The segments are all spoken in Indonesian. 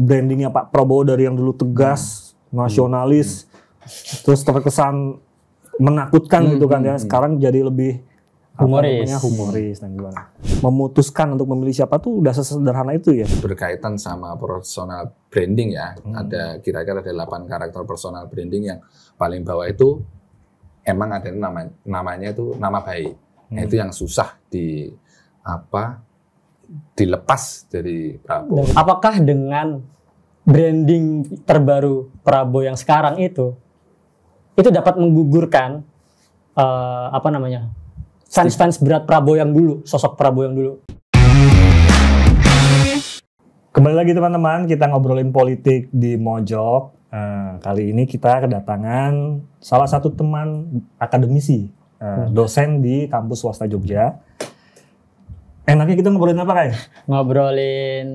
brandingnya Pak Prabowo dari yang dulu tegas, hmm. nasionalis, hmm. terus terkesan menakutkan hmm. gitu kan hmm, ya. Hmm. Sekarang jadi lebih humoris. Namanya, humoris dan gimana. Memutuskan untuk memilih siapa tuh udah sesederhana itu ya. Berkaitan sama personal branding ya. Hmm. Ada kira-kira ada 8 karakter personal branding yang paling bawah itu emang ada namanya namanya itu nama baik. Nah, hmm. itu yang susah di apa dilepas dari Prabowo. Apakah dengan branding terbaru Prabowo yang sekarang itu itu dapat menggugurkan uh, apa namanya fans-fans berat Prabowo yang dulu, sosok Prabowo yang dulu. Kembali lagi teman-teman, kita ngobrolin politik di Mojok. Uh, kali ini kita kedatangan salah satu teman akademisi, uh, dosen di kampus swasta Jogja. Enaknya kita ngobrolin apa kayak? Ngobrolin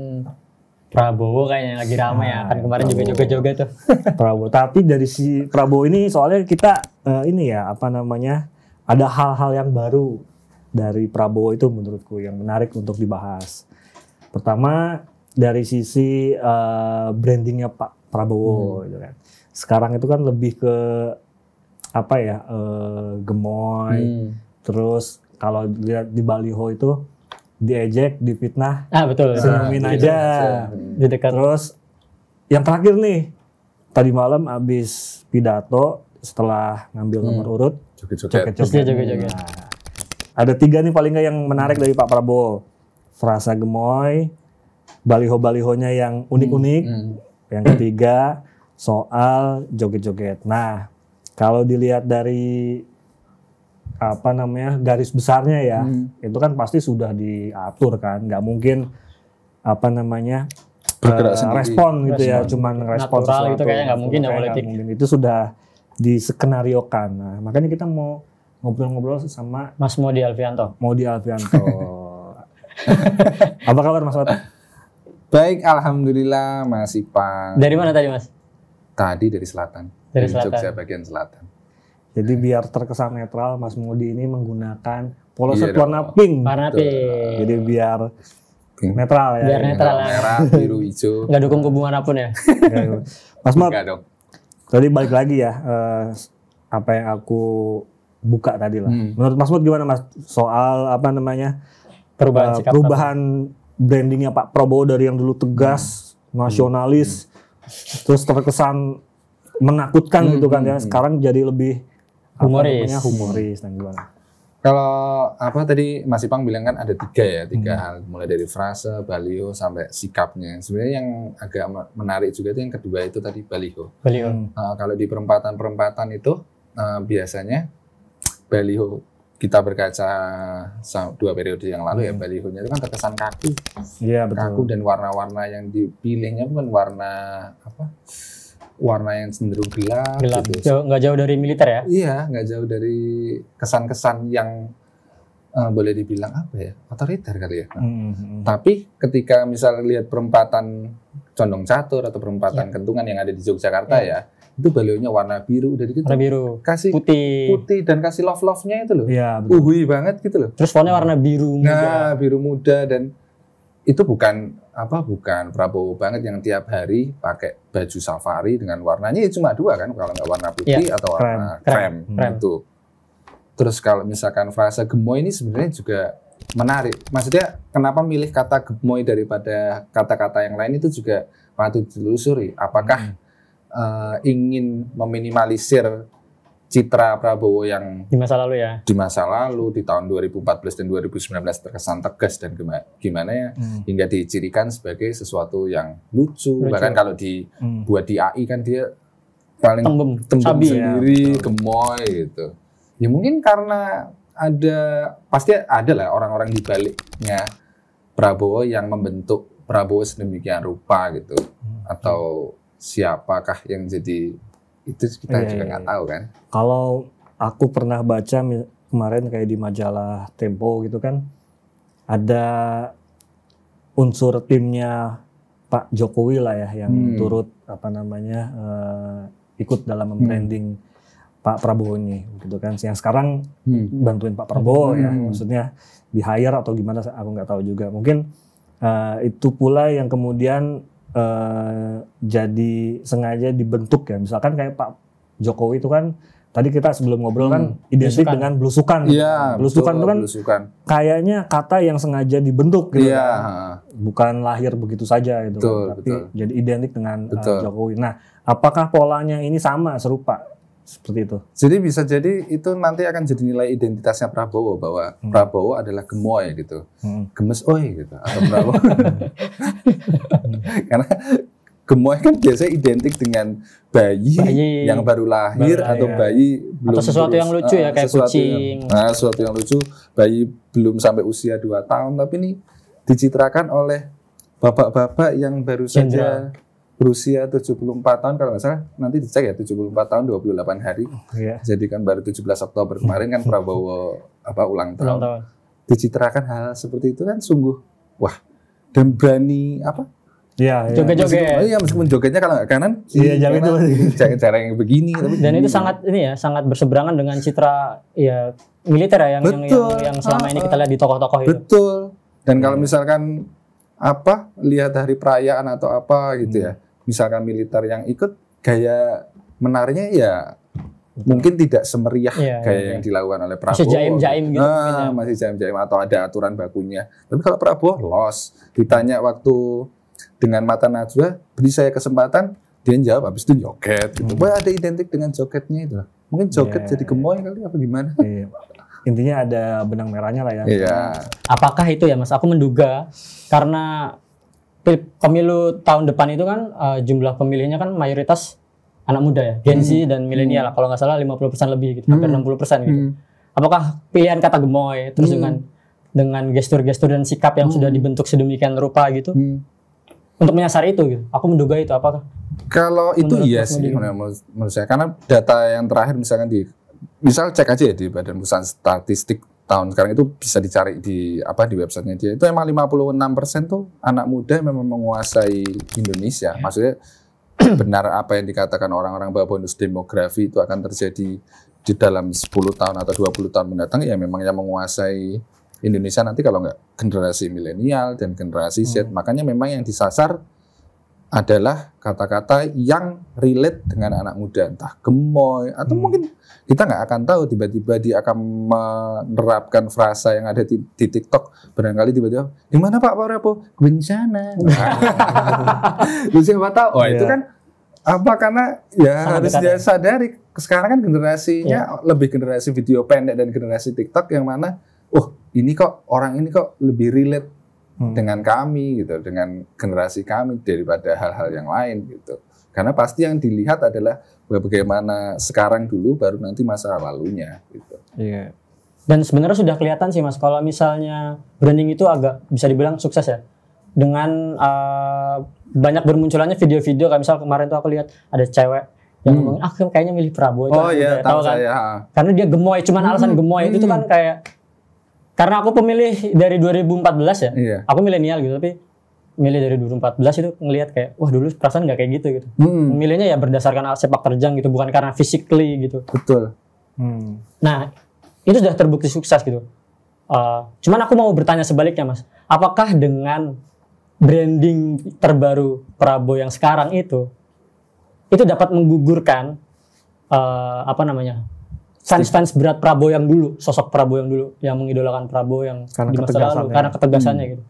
Prabowo kayaknya yang lagi ramai ya kan kemarin juga joget-joget tuh. Prabowo. Tapi dari si Prabowo ini soalnya kita uh, ini ya apa namanya ada hal-hal yang baru dari Prabowo itu menurutku yang menarik untuk dibahas. Pertama dari sisi uh, brandingnya Pak Prabowo hmm. gitu kan. Sekarang itu kan lebih ke apa ya uh, gemoy. Hmm. Terus kalau dilihat di baliho itu diejek, difitnah, ah betul, senyumin ah, aja, di dekat. terus yang terakhir nih tadi malam abis pidato setelah ngambil hmm. nomor urut, joget-joget, nah, ada tiga nih paling nggak yang menarik hmm. dari Pak Prabowo, frasa gemoy, baliho-balihonya yang unik-unik, hmm. hmm. yang ketiga soal joget-joget. Nah kalau dilihat dari apa namanya garis besarnya ya hmm. itu kan pasti sudah diatur kan nggak mungkin apa namanya bergerak uh, sendiri. respon gitu ya, respon. ya cuman respon Natural sesuatu itu kayaknya nggak mungkin ya mungkin. itu sudah disekenariokan nah makanya kita mau ngobrol-ngobrol sama Mas Modi Alfianto Modi Alfianto apa kabar Mas Wata? baik Alhamdulillah masih pan dari mana tadi Mas tadi dari selatan dari, dari selatan. Jogja bagian selatan jadi hmm. biar terkesan netral, Mas Mudi ini menggunakan poloset iya warna pink. Warna pink. Jadi biar pink. netral ya. Biar netral ya. Merah, biru, hijau. Gak dukung hubungan apapun ya. Mas Mat, tadi balik lagi ya Uh, apa yang aku buka tadi lah. Hmm. Menurut Mas Mut gimana Mas soal apa namanya perubahan, uh, perubahan apa? brandingnya Pak Prabowo dari yang dulu tegas hmm. nasionalis hmm. terus terkesan menakutkan hmm. gitu kan ya hmm. sekarang jadi lebih humoris. Apa humoris dan gimana? Kalau apa tadi Mas Ipang bilang kan ada tiga ya, tiga hmm. hal mulai dari frase, baliho sampai sikapnya. Sebenarnya yang agak menarik juga itu yang kedua itu tadi baliho. Baliho. Uh, kalau di perempatan-perempatan itu uh, biasanya baliho kita berkaca dua periode yang lalu ya, hmm. ya balihonya itu kan terkesan kaku. ya, betul. Kaku dan warna-warna yang dipilihnya pun warna apa? warna yang cenderung gelap, gelap. gitu. Jauh, nggak jauh dari militer ya? Iya, nggak jauh dari kesan-kesan yang uh, boleh dibilang apa ya otoriter kali ya. Mm-hmm. Tapi ketika misalnya lihat perempatan Condong Catur atau perempatan yeah. Kentungan yang ada di Yogyakarta yeah. ya, itu balionya warna biru udah dikit Warna biru. Kasih putih. Putih dan kasih love love-nya itu loh. Iya, Uhui banget gitu loh. Terus fontnya warna biru nah, muda. Nah, biru muda dan itu bukan apa bukan Prabowo banget yang tiap hari pakai baju safari dengan warnanya ya cuma dua kan kalau nggak warna putih ya, atau warna krem, krem, hmm. itu. Terus kalau misalkan frasa gemoy ini sebenarnya juga menarik. Maksudnya kenapa milih kata gemoy daripada kata-kata yang lain itu juga patut ditelusuri. Apakah hmm. uh, ingin meminimalisir citra Prabowo yang di masa lalu ya. Di masa lalu di tahun 2014 dan 2019 terkesan tegas dan gimana, ya hmm. hingga dicirikan sebagai sesuatu yang lucu, lucu. bahkan kalau dibuat hmm. di AI kan dia paling tembem, tembem Sabi, ya. sendiri, ya. gemoy gitu. Ya mungkin karena ada pasti ada lah orang-orang di baliknya Prabowo yang membentuk Prabowo sedemikian rupa gitu hmm. atau siapakah yang jadi itu kita yeah, juga iya, nggak yeah. tahu kan. Kalau aku pernah baca kemarin kayak di majalah Tempo gitu kan, ada unsur timnya Pak Jokowi lah ya yang hmm. turut apa namanya uh, ikut dalam hmm. membranding hmm. Pak Prabowo ini gitu kan. Yang sekarang hmm. bantuin Pak Prabowo ya, hmm. ya, maksudnya di hire atau gimana aku nggak tahu juga. Mungkin uh, itu pula yang kemudian uh, jadi sengaja dibentuk ya. Misalkan kayak Pak Jokowi itu kan tadi kita sebelum ngobrol kan, hmm, kan identik blusukan. dengan belusukan. Iya, belusukan itu kan Blusukan. kayaknya kata yang sengaja dibentuk gitu ya. kan. Bukan lahir begitu saja itu. Kan, tapi betul. jadi identik dengan Uh, Jokowi. Nah, apakah polanya ini sama serupa seperti itu. Jadi bisa jadi itu nanti akan jadi nilai identitasnya Prabowo bahwa hmm. Prabowo adalah gemoy gitu, hmm. gemes oi gitu atau Prabowo. Karena gemoy kan biasanya identik dengan bayi, bayi yang baru lahir baru atau ya. bayi belum atau sesuatu berus, yang lucu ya ah, kayak sesuatu kucing. Yang, nah, sesuatu yang lucu, bayi belum sampai usia 2 tahun tapi ini dicitrakan oleh bapak-bapak yang baru saja berusia 74 tahun kalau nggak salah nanti dicek ya 74 tahun 28 hari. Yeah. Oh, iya. Jadi kan baru 17 Oktober kemarin kan Prabowo apa ulang tahun. Ulang tahun. Dicitrakan hal seperti itu kan sungguh wah dan berani apa? Iya, iya. joget-joget. Oh iya, meskipun jogetnya kalau nggak kanan, iya yeah, jalan itu cara yang begini. Tapi dan itu sangat ini ya, sangat berseberangan dengan citra ya militer ya yang Betul. yang, yang selama ah, ini kita lihat di tokoh-tokoh itu. Betul. Dan kalau iya. misalkan apa lihat hari perayaan atau apa gitu ya misalkan militer yang ikut gaya menarinya ya mungkin tidak semeriah ya, gaya ya. yang iya. dilakukan oleh Prabowo. Masih jaim-jaim gitu. Nah, ya. masih jaim-jaim atau ada aturan bakunya. Tapi kalau Prabowo los, ditanya waktu dengan mata Najwa, beri saya kesempatan, dia jawab habis itu joget gitu. Hmm. ada identik dengan jogetnya itu. Mungkin joget ya. jadi iya. gemoy kali apa gimana? ya. Intinya ada benang merahnya lah ya. Iya. Apakah itu ya Mas? Aku menduga karena pemilu tahun depan itu kan uh, jumlah pemilihnya kan mayoritas anak muda ya, Gen Z hmm. dan milenial. Hmm. Kalau nggak salah 50% lebih gitu, hampir hmm. hampir 60% gitu. Hmm. Apakah pilihan kata gemoy terus hmm. dengan dengan gestur-gestur dan sikap yang hmm. sudah dibentuk sedemikian rupa gitu? Hmm. Untuk menyasar itu gitu. Aku menduga itu apakah? Kalau itu iya sih menurut saya karena data yang terakhir misalkan di misal cek aja ya di Badan Pusat Statistik tahun sekarang itu bisa dicari di apa di websitenya dia itu emang 56 persen tuh anak muda memang menguasai Indonesia ya. maksudnya benar apa yang dikatakan orang-orang bahwa bonus demografi itu akan terjadi di dalam 10 tahun atau 20 tahun mendatang ya memang yang menguasai Indonesia nanti kalau nggak generasi milenial dan generasi Z hmm. makanya memang yang disasar adalah kata-kata yang relate dengan anak muda, entah gemoy atau hmm. mungkin kita nggak akan tahu tiba-tiba dia akan menerapkan frasa yang ada di, di TikTok barangkali tiba-tiba di mana Pak Prabowo bencana, nah. lu apa tahu? Oh, itu iya. kan apa karena ya Sangat harus dia sadari sekarang kan generasinya ya. lebih generasi video pendek dan generasi TikTok yang mana, oh ini kok orang ini kok lebih relate Hmm. dengan kami gitu, dengan generasi kami daripada hal-hal yang lain gitu. Karena pasti yang dilihat adalah bagaimana sekarang dulu, baru nanti masa lalunya gitu. Iya. Dan sebenarnya sudah kelihatan sih mas, kalau misalnya branding itu agak bisa dibilang sukses ya dengan uh, banyak bermunculannya video-video kayak misal kemarin tuh aku lihat ada cewek yang hmm. ngomong, ah kayaknya milih Prabowo oh, itu oh, iya, tahu kan saya. karena dia gemoy cuman hmm. alasan gemoy hmm. itu tuh kan hmm. kayak karena aku pemilih dari 2014 ya. Iya. Aku milenial gitu tapi milih dari 2014 itu ngelihat kayak wah dulu perasaan nggak kayak gitu gitu. Hmm. Milihnya ya berdasarkan sepak terjang gitu bukan karena physically gitu. Betul. Hmm. Nah, itu sudah terbukti sukses gitu. Uh, cuman aku mau bertanya sebaliknya Mas. Apakah dengan branding terbaru Prabowo yang sekarang itu itu dapat menggugurkan uh, apa namanya? fans-fans berat Prabowo yang dulu, sosok Prabowo yang dulu yang mengidolakan Prabowo yang karena di masa lalu karena ketegasannya hmm. gitu.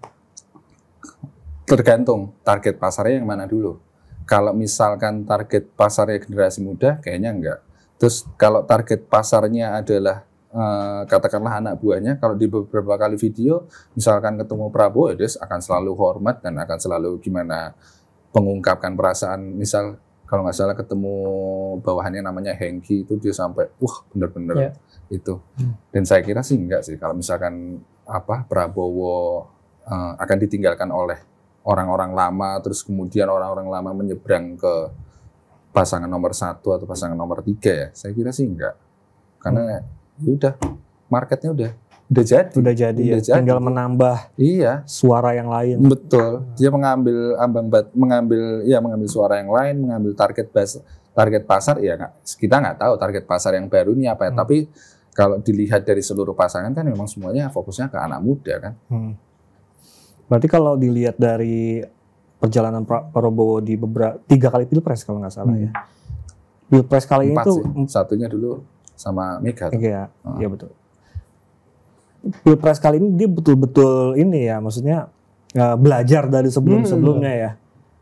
Tergantung target pasarnya yang mana dulu. Kalau misalkan target pasarnya generasi muda kayaknya enggak. Terus kalau target pasarnya adalah eh, katakanlah anak buahnya kalau di beberapa kali video misalkan ketemu Prabowo ya dia akan selalu hormat dan akan selalu gimana mengungkapkan perasaan misal kalau nggak salah ketemu bawahannya namanya Hengki itu dia sampai wah bener-bener yeah. itu hmm. dan saya kira sih enggak sih kalau misalkan apa Prabowo uh, akan ditinggalkan oleh orang-orang lama terus kemudian orang-orang lama menyeberang ke pasangan nomor satu atau pasangan nomor tiga ya saya kira sih enggak karena hmm. Ya udah marketnya udah udah jadi udah jadi ya. udah ya. jadi. tinggal menambah iya suara yang lain betul dia mengambil ambang bat mengambil ya mengambil suara yang lain mengambil target bas target pasar ya kita nggak tahu target pasar yang baru ini apa ya hmm. tapi kalau dilihat dari seluruh pasangan kan memang semuanya fokusnya ke anak muda kan hmm. berarti kalau dilihat dari perjalanan Prabowo di beberapa tiga kali pilpres kalau nggak salah ya. hmm. ya pilpres kali Empat ini tuh satunya dulu sama Mega iya ah. iya hmm. betul pilpres kali ini dia betul-betul ini ya maksudnya eh, belajar dari sebelum-sebelumnya hmm. ya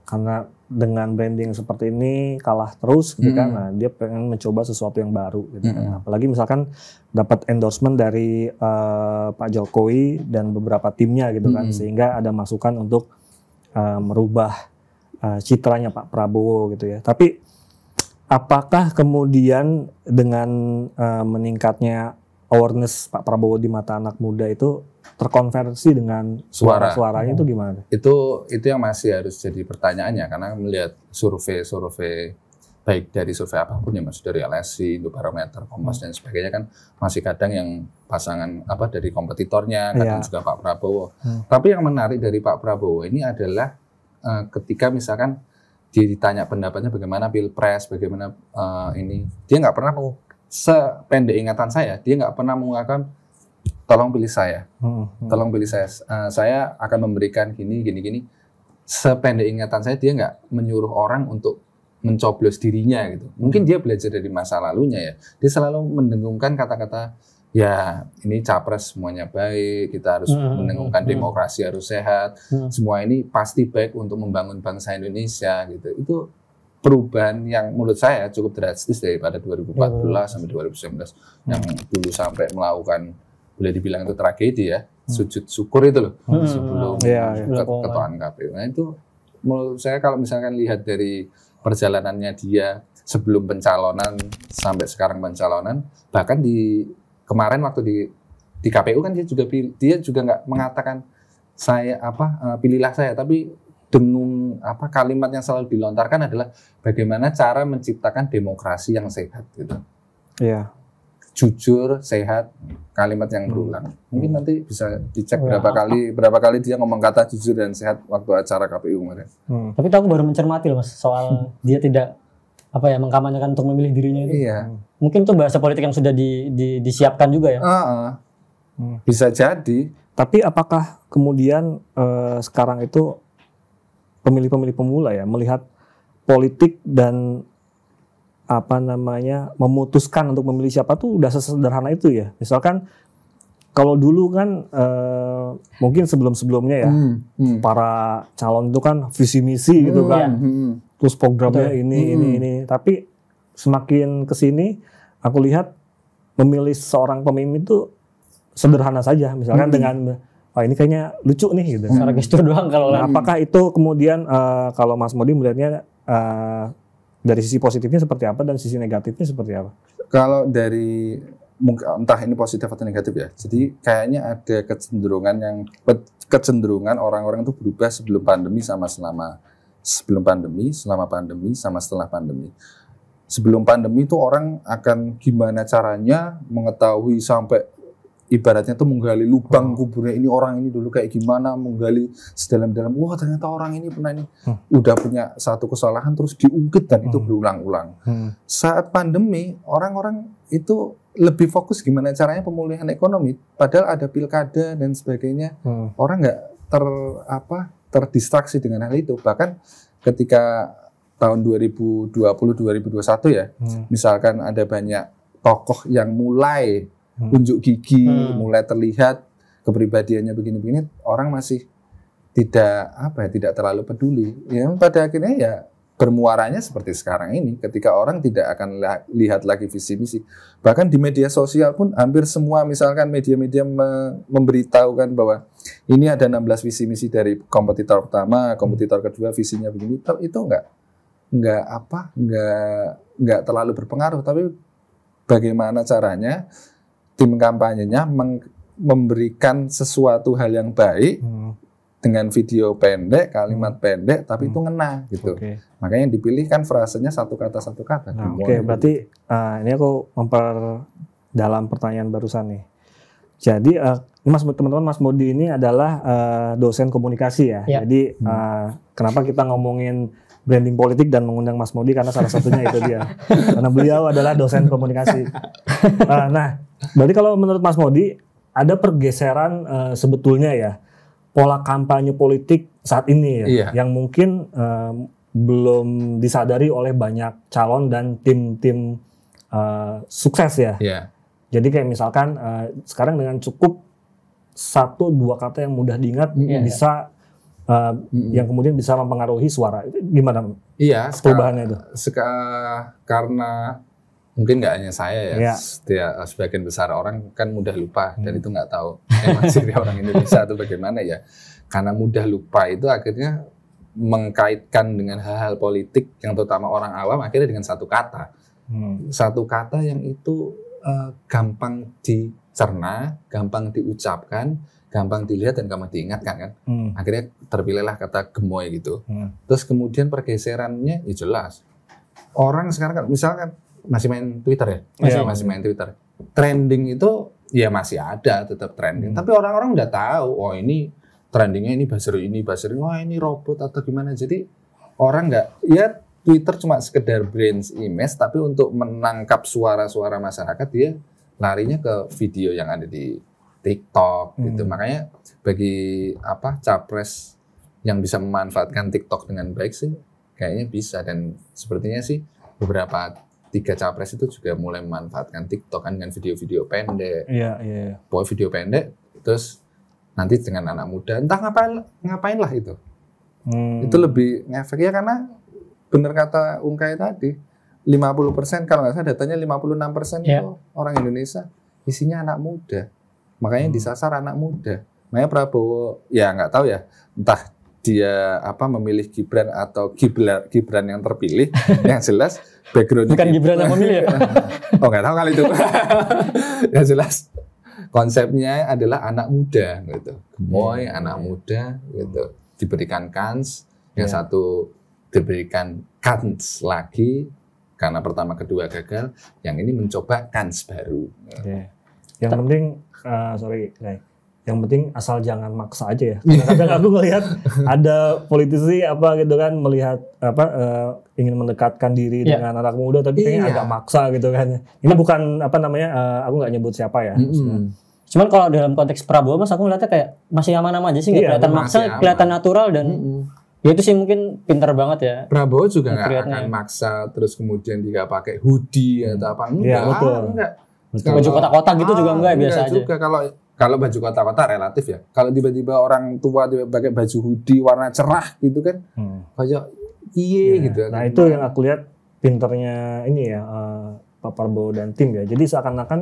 karena dengan branding seperti ini kalah terus gitu kan hmm. nah, dia pengen mencoba sesuatu yang baru gitu mm. kan hmm. apalagi misalkan dapat endorsement dari uh, Pak Jokowi dan beberapa timnya gitu mm. kan sehingga ada masukan untuk uh, merubah uh, citranya Pak Prabowo gitu ya tapi apakah kemudian dengan uh, meningkatnya awareness Pak Prabowo di mata anak muda itu terkonversi dengan suara suaranya itu hmm. gimana? Itu itu yang masih harus jadi pertanyaannya karena melihat survei-survei baik dari survei apapun ya Mas dari LSI, Indobarometer, Kompas hmm. dan sebagainya kan masih kadang yang pasangan apa dari kompetitornya, kadang yeah. juga Pak Prabowo. Hmm. Tapi yang menarik dari Pak Prabowo ini adalah uh, ketika misalkan dia ditanya pendapatnya bagaimana pilpres, bagaimana uh, ini, dia nggak pernah sependek ingatan saya dia nggak pernah mengatakan tolong pilih saya, hmm, hmm. tolong pilih saya, uh, saya akan memberikan gini gini gini. Sependek ingatan saya dia nggak menyuruh orang untuk mencoblos dirinya gitu. Mungkin dia belajar dari masa lalunya ya. Dia selalu mendengungkan kata-kata ya ini capres semuanya baik, kita harus hmm, hmm, hmm mendengungkan demokrasi harus sehat, semua ini pasti baik untuk membangun bangsa Indonesia gitu. Itu perubahan yang menurut saya cukup drastis daripada 2014 iya. hmm. sampai 2019 hmm. yang dulu sampai melakukan boleh dibilang itu tragedi ya hmm. sujud syukur itu loh hmm. sebelum ya, yeah. ketuaan KPU. Nah itu menurut saya kalau misalkan lihat dari perjalanannya dia sebelum pencalonan sampai sekarang pencalonan bahkan di kemarin waktu di di KPU kan dia juga dia juga nggak mengatakan saya apa eh, pilihlah saya tapi dengung apa kalimat yang selalu dilontarkan adalah bagaimana cara menciptakan demokrasi yang sehat gitu. Iya. Jujur, sehat, kalimat yang hmm. berulang. Mungkin hmm. nanti bisa dicek ya. berapa kali berapa kali dia ngomong kata jujur dan sehat waktu acara KPU kemarin. Hmm. Tapi tahu baru mencermati loh Mas soal dia tidak apa ya mengkampanyekan untuk memilih dirinya itu. Iya. Mungkin itu bahasa politik yang sudah di, di, disiapkan juga ya. Uh -uh. Hmm. Bisa jadi. Tapi apakah kemudian uh, sekarang itu pemilih-pemilih pemula ya melihat politik dan apa namanya memutuskan untuk memilih siapa tuh udah sesederhana itu ya. Misalkan kalau dulu kan uh, mungkin sebelum-sebelumnya ya hmm, hmm. para calon itu kan visi misi gitu hmm, gitu kan. Ya. Hmm. Terus programnya Betul. ini hmm. ini ini. Tapi semakin kesini aku lihat memilih seorang pemimpin itu sederhana saja misalkan hmm. dengan wah oh, ini kayaknya lucu nih gitu. Secara hmm. gestur doang kalau. Nah, apakah itu kemudian uh, kalau Mas Modi melihatnya uh, dari sisi positifnya seperti apa dan sisi negatifnya seperti apa? Kalau dari entah ini positif atau negatif ya. Jadi kayaknya ada kecenderungan yang kecenderungan orang-orang itu berubah sebelum pandemi sama selama sebelum pandemi, selama pandemi sama setelah pandemi. Sebelum pandemi itu orang akan gimana caranya mengetahui sampai ibaratnya tuh menggali lubang hmm. kuburnya ini orang ini dulu kayak gimana menggali sedalam-dalam wah ternyata orang ini pernah ini hmm. udah punya satu kesalahan terus diungkit dan hmm. itu berulang-ulang hmm. saat pandemi orang-orang itu lebih fokus gimana caranya pemulihan ekonomi padahal ada pilkada dan sebagainya hmm. orang nggak ter apa terdistraksi dengan hal itu bahkan ketika tahun 2020 2021 ya hmm. misalkan ada banyak tokoh yang mulai Hmm. unjuk gigi hmm. mulai terlihat kepribadiannya begini-begini orang masih tidak apa ya tidak terlalu peduli Ya, pada akhirnya ya bermuaranya seperti sekarang ini ketika orang tidak akan lihat lagi visi misi bahkan di media sosial pun hampir semua misalkan media-media me memberitahukan bahwa ini ada 16 visi misi dari kompetitor pertama kompetitor hmm. kedua visinya begini itu enggak enggak apa enggak enggak terlalu berpengaruh tapi bagaimana caranya tim kampanyenya memberikan sesuatu hal yang baik hmm. dengan video pendek, kalimat hmm. pendek, tapi hmm. itu ngena gitu. Okay. Makanya dipilih kan frasenya satu kata satu kata. Nah, gitu. Oke, okay. berarti uh, ini aku memperdalam pertanyaan barusan nih. Jadi uh, Mas teman-teman Mas Modi ini adalah uh, dosen komunikasi ya. ya. Jadi hmm. uh, kenapa kita ngomongin branding politik dan mengundang Mas Modi karena salah satunya itu dia. Karena beliau adalah dosen komunikasi. Uh, nah, Berarti kalau menurut Mas Modi ada pergeseran uh, sebetulnya ya pola kampanye politik saat ini ya iya. yang mungkin eh, belum disadari oleh banyak calon dan tim-tim uh, sukses ya. Iya. Jadi kayak misalkan uh, sekarang dengan cukup satu dua kata yang mudah diingat iya, bisa uh, mm. yang kemudian bisa mempengaruhi suara. Gimana? Iya, perubahannya itu. Seka, karena mungkin nggak hanya saya ya, ya. Setiap, eh, sebagian besar orang kan mudah lupa hmm. dan itu nggak tahu emang sih orang Indonesia atau bagaimana ya. Karena mudah lupa itu akhirnya mengkaitkan dengan hal-hal politik yang terutama orang awam akhirnya dengan satu kata. Hmm. Satu kata yang itu uh, gampang dicerna, gampang diucapkan, gampang dilihat dan gampang diingatkan kan. Hmm. Akhirnya terpilihlah kata gemoy gitu. Hmm. Terus kemudian pergeserannya ya jelas. Orang sekarang kan misalkan masih main Twitter ya? Masih, yeah. masih main Twitter. Trending itu ya masih ada tetap trending. Hmm. Tapi orang-orang udah tahu, oh ini trendingnya ini buzzer ini buzzer wah oh, ini robot atau gimana. Jadi orang nggak, ya Twitter cuma sekedar brand image, tapi untuk menangkap suara-suara masyarakat dia larinya ke video yang ada di TikTok hmm. gitu. Makanya bagi apa capres yang bisa memanfaatkan TikTok dengan baik sih, kayaknya bisa dan sepertinya sih beberapa tiga capres itu juga mulai memanfaatkan TikTok kan dengan video-video pendek. Iya, iya. Pokoknya video pendek terus nanti dengan anak muda entah ngapain ngapain lah itu. Hmm. Itu lebih ngefek ya karena bener kata Ungkai tadi 50% kalau nggak salah datanya 56% yeah. Iya. itu orang Indonesia isinya anak muda. Makanya hmm. disasar anak muda. Makanya Prabowo ya nggak tahu ya entah dia apa memilih Gibran atau Gibran, Gibran yang terpilih yang jelas background bukan Gibran yang gitu. memilih ya oh nggak tahu kali itu ya jelas konsepnya adalah anak muda gitu gemoy yeah. anak iya. muda gitu diberikan kans yang iya. satu diberikan kans lagi karena pertama kedua gagal yang ini mencoba kans baru yeah. yang penting uh, sorry like, yang penting asal jangan maksa aja ya. Kadang-kadang aku melihat ada politisi apa gitu kan melihat apa uh, ingin mendekatkan diri yeah. dengan anak muda tapi kayaknya iya. agak maksa gitu kan. Ini bukan apa namanya uh, aku nggak nyebut siapa ya. Mm -hmm. Cuman kalau dalam konteks Prabowo mas aku melihatnya kayak masih aman-aman aja sih nggak yeah, kelihatan maksa, aman. kelihatan natural dan mm -hmm. Ya itu sih mungkin pintar banget ya. Prabowo juga nggak akan ya. maksa terus kemudian tidak pakai hoodie atau apa iya, enggak, ya, betul. enggak. Baju kotak-kotak gitu ah, juga enggak, enggak biasa juga. aja. juga kalau kalau baju kota-kota relatif ya. Kalau tiba-tiba orang tua tiba pakai baju hoodie warna cerah gitu kan, hmm. Baju iye yeah. gitu. Nah itu yang aku lihat pinternya ini ya uh, Pak Prabowo dan tim ya. Jadi seakan-akan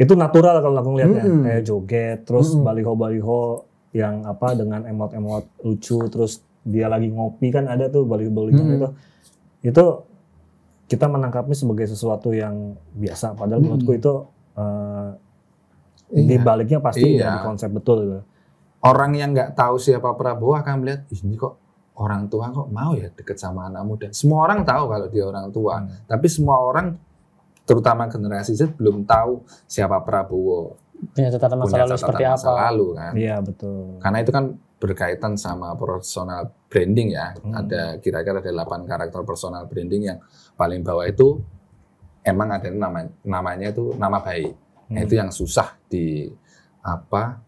itu natural kalau aku lihatnya hmm. kayak joget, terus hmm. baliho-baliho yang apa dengan emot-emot lucu, terus dia lagi ngopi kan ada tuh baliho-baliho hmm. itu. Itu kita menangkapnya sebagai sesuatu yang biasa padahal hmm. menurutku itu uh, Iya. Di baliknya pasti iya. ada konsep betul. Gitu. Orang yang nggak tahu siapa Prabowo akan melihat ini kok orang tua kok mau ya deket sama anak muda. Semua orang tahu kalau dia orang tua, hmm. tapi semua orang terutama generasi Z belum tahu siapa Prabowo. Punya catatan masa lalu seperti masa apa? lalu kan. Iya, betul. Karena itu kan berkaitan sama personal branding ya. Hmm. Ada kira-kira ada 8 karakter personal branding yang paling bawah itu emang ada nama namanya itu nama baik. Nah, itu hmm. yang susah di apa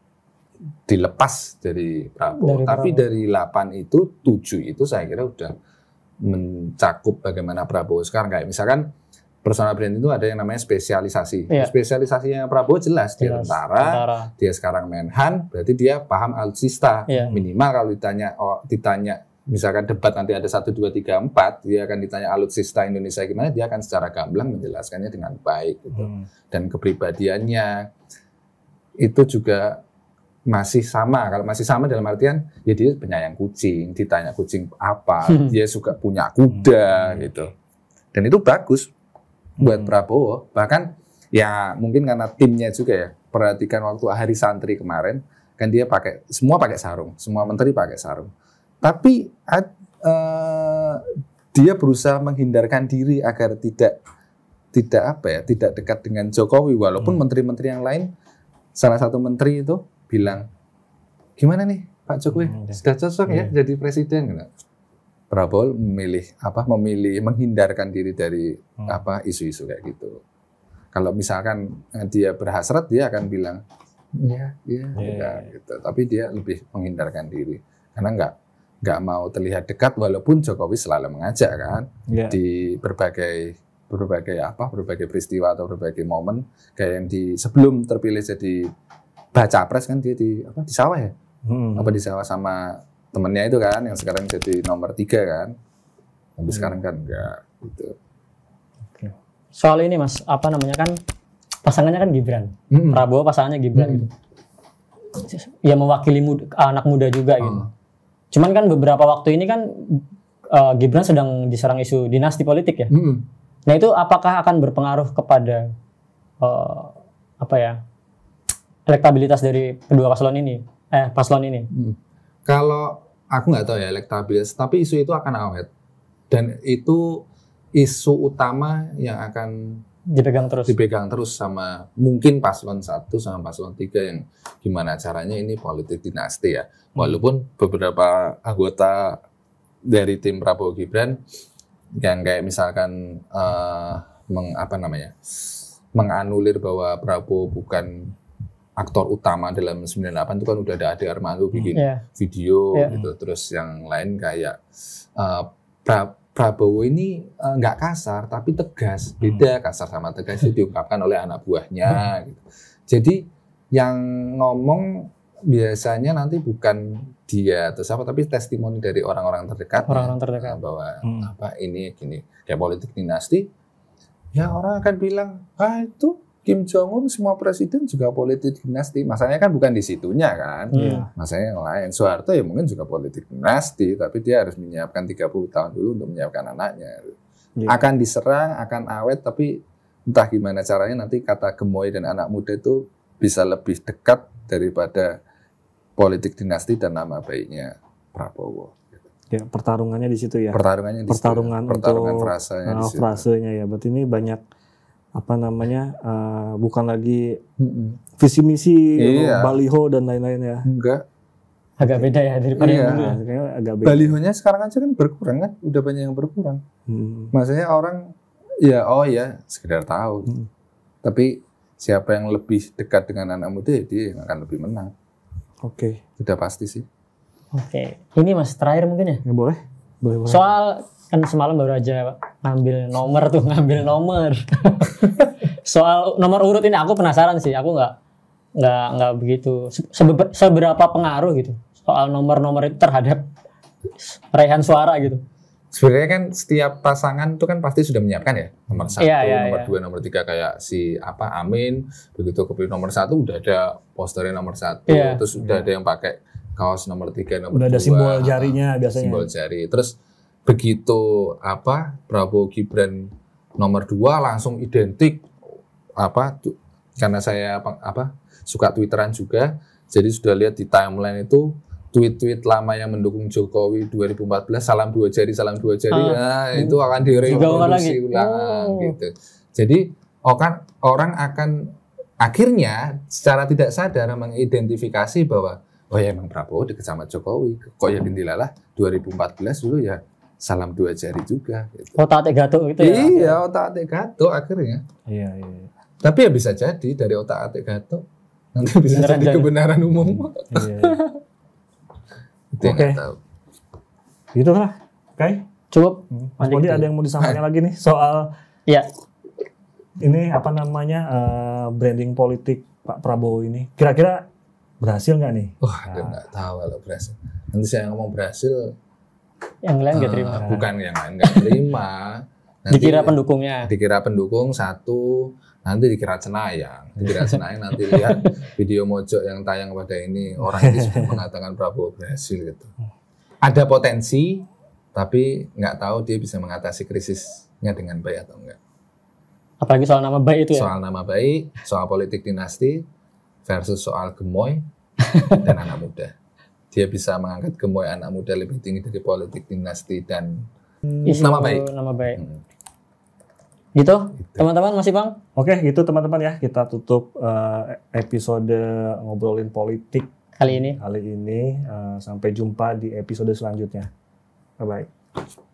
dilepas dari Prabowo. Dari Tapi Prabowo. dari 8 itu 7 itu saya kira sudah mencakup bagaimana Prabowo sekarang kayak misalkan personal brand itu ada yang namanya spesialisasi. Ya. Spesialisasinya Prabowo jelas, jelas. dia tentara, dia sekarang menhan, berarti dia paham alutsista. Ya. Minimal kalau ditanya oh, ditanya misalkan debat nanti ada satu dua tiga empat dia akan ditanya alutsista Indonesia gimana dia akan secara gamblang menjelaskannya dengan baik gitu hmm. dan kepribadiannya itu juga masih sama kalau masih sama dalam artian ya dia penyayang kucing ditanya kucing apa hmm. dia suka punya kuda hmm. gitu dan itu bagus buat hmm. Prabowo bahkan ya mungkin karena timnya juga ya perhatikan waktu hari santri kemarin kan dia pakai semua pakai sarung semua menteri pakai sarung tapi uh, dia berusaha menghindarkan diri agar tidak tidak apa ya, tidak dekat dengan Jokowi walaupun hmm. menteri-menteri hmm. yang lain salah satu menteri itu bilang gimana nih Pak Jokowi hmm, ya. sudah cocok hmm. ya iya. jadi presiden gitu. Prabowo memilih apa memilih menghindarkan diri dari hmm. apa isu-isu kayak gitu. Kalau misalkan eh, dia berhasrat dia akan bilang ya ya, ya, ya gitu. Tapi dia lebih menghindarkan diri karena enggak nggak mau terlihat dekat walaupun Jokowi selalu mengajak kan yeah. di berbagai berbagai apa berbagai peristiwa atau berbagai momen kayak yang di sebelum terpilih jadi baca pres kan dia di apa di sawah ya hmm. apa di sawah sama temennya itu kan yang sekarang jadi nomor tiga kan tapi hmm. sekarang kan enggak gitu soal ini mas apa namanya kan pasangannya kan Gibran hmm. Prabowo pasangannya Gibran hmm. gitu ya mewakili muda, anak muda juga hmm. gitu oh. Cuman kan beberapa waktu ini kan uh, Gibran sedang diserang isu dinasti politik ya. Mm -hmm. Nah itu apakah akan berpengaruh kepada uh, apa ya elektabilitas dari kedua paslon ini? Eh paslon ini? Mm. Kalau aku nggak tahu ya elektabilitas, tapi isu itu akan awet dan itu isu utama yang akan dipegang terus dipegang terus sama mungkin paslon satu sama paslon tiga yang gimana caranya ini politik dinasti ya hmm. walaupun beberapa anggota dari tim Prabowo Gibran yang kayak misalkan uh, meng, apa namanya menganulir bahwa Prabowo bukan aktor utama dalam 98 itu kan udah ada Adi Armando bikin hmm. yeah. video yeah. gitu terus yang lain kayak uh, Prabowo ini eh, nggak uh, kasar tapi tegas. Beda hmm. kasar sama tegas itu diungkapkan oleh anak buahnya. Hmm. Gitu. Jadi yang ngomong biasanya nanti bukan dia atau siapa tapi testimoni dari orang-orang terdekat. Ya. Orang-orang terdekat eh, bahwa hmm. apa ini gini kayak politik dinasti. Ya orang akan bilang ah itu Kim Jong Un semua presiden juga politik dinasti. Masanya kan bukan di situnya kan. Yeah. Masanya yang lain. Soeharto ya mungkin juga politik dinasti, tapi dia harus menyiapkan 30 tahun dulu untuk menyiapkan anaknya. Yeah. Akan diserang, akan awet, tapi entah gimana caranya nanti kata gemoy dan anak muda itu bisa lebih dekat daripada politik dinasti dan nama baiknya Prabowo. Ya, pertarungannya di situ ya. Pertarungannya di situ. Ya. Pertarungan untuk frasanya. Uh, eh, frasenya ya. Berarti ini banyak apa namanya uh, bukan lagi mm mm visi misi iya. Eh, baliho dan lain-lain ya enggak agak beda ya daripada iya. dulu ya? agak beda. balihonya sekarang aja kan berkurang kan udah banyak yang berkurang hmm. maksudnya orang ya oh ya sekedar tahu hmm. tapi siapa yang lebih dekat dengan anak muda ya dia yang akan lebih menang oke okay. sudah pasti sih oke okay. ini mas terakhir mungkin ya, ya boleh boleh boleh soal kan semalam baru aja ngambil nomor tuh ngambil nomor soal nomor urut ini aku penasaran sih aku nggak nggak nggak begitu seberapa pengaruh gitu soal nomor-nomor itu terhadap raihan suara gitu sebenarnya kan setiap pasangan itu kan pasti sudah menyiapkan ya nomor iya, satu yeah, yeah, nomor yeah. dua nomor tiga kayak si apa Amin begitu kepilih nomor satu udah ada posternya nomor satu yeah. terus udah ada yang pakai kaos nomor tiga nomor udah dua, ada simbol jarinya biasanya simbol jari terus begitu apa Prabowo Gibran nomor dua langsung identik apa karena saya apa suka twitteran juga jadi sudah lihat di timeline itu tweet-tweet lama yang mendukung Jokowi 2014 salam dua jari salam dua jari ah, nah, itu akan direproduksi ulang oh. gitu. Jadi orang orang akan akhirnya secara tidak sadar mengidentifikasi bahwa oh ya emang Prabowo dekat sama Jokowi. Kok ya bintilalah 2014 dulu ya salam dua jari juga. Gitu. Otak atik gatuk gitu ya? Iya, otak atik gatuk akhirnya. Iya, iya. Tapi ya bisa jadi dari otak atik gatuk nanti bisa Beneran jadi kebenaran jadi. umum. Iya. iya. Oke. okay. Gitu lah. Oke. Okay. Cukup. Hmm. Mas Bodi ada yang mau disampaikan lagi nih soal ya ini apa namanya uh, branding politik Pak Prabowo ini kira-kira berhasil nggak nih? Wah, oh, nah. tahu kalau berhasil. Nanti saya ngomong berhasil, yang lain nggak eh, terima. bukan yang lain nggak terima. Nanti, dikira pendukungnya. Dikira pendukung satu, nanti dikira cenayang. Dikira cenayang nanti lihat video mojok yang tayang pada ini orang ini sudah mengatakan Prabowo berhasil gitu. Ada potensi, tapi nggak tahu dia bisa mengatasi krisisnya dengan baik atau enggak. Apalagi soal nama baik itu ya? Soal nama baik, soal politik dinasti versus soal gemoy dan anak muda dia bisa mengangkat gemoy anak muda lebih tinggi dari politik dinasti dan hmm. Isu, nama baik. Nama baik. Hmm. Gitu, gitu. teman-teman masih bang? Oke, gitu teman-teman ya kita tutup uh, episode ngobrolin politik kali ini. Kali ini uh, sampai jumpa di episode selanjutnya. Bye bye.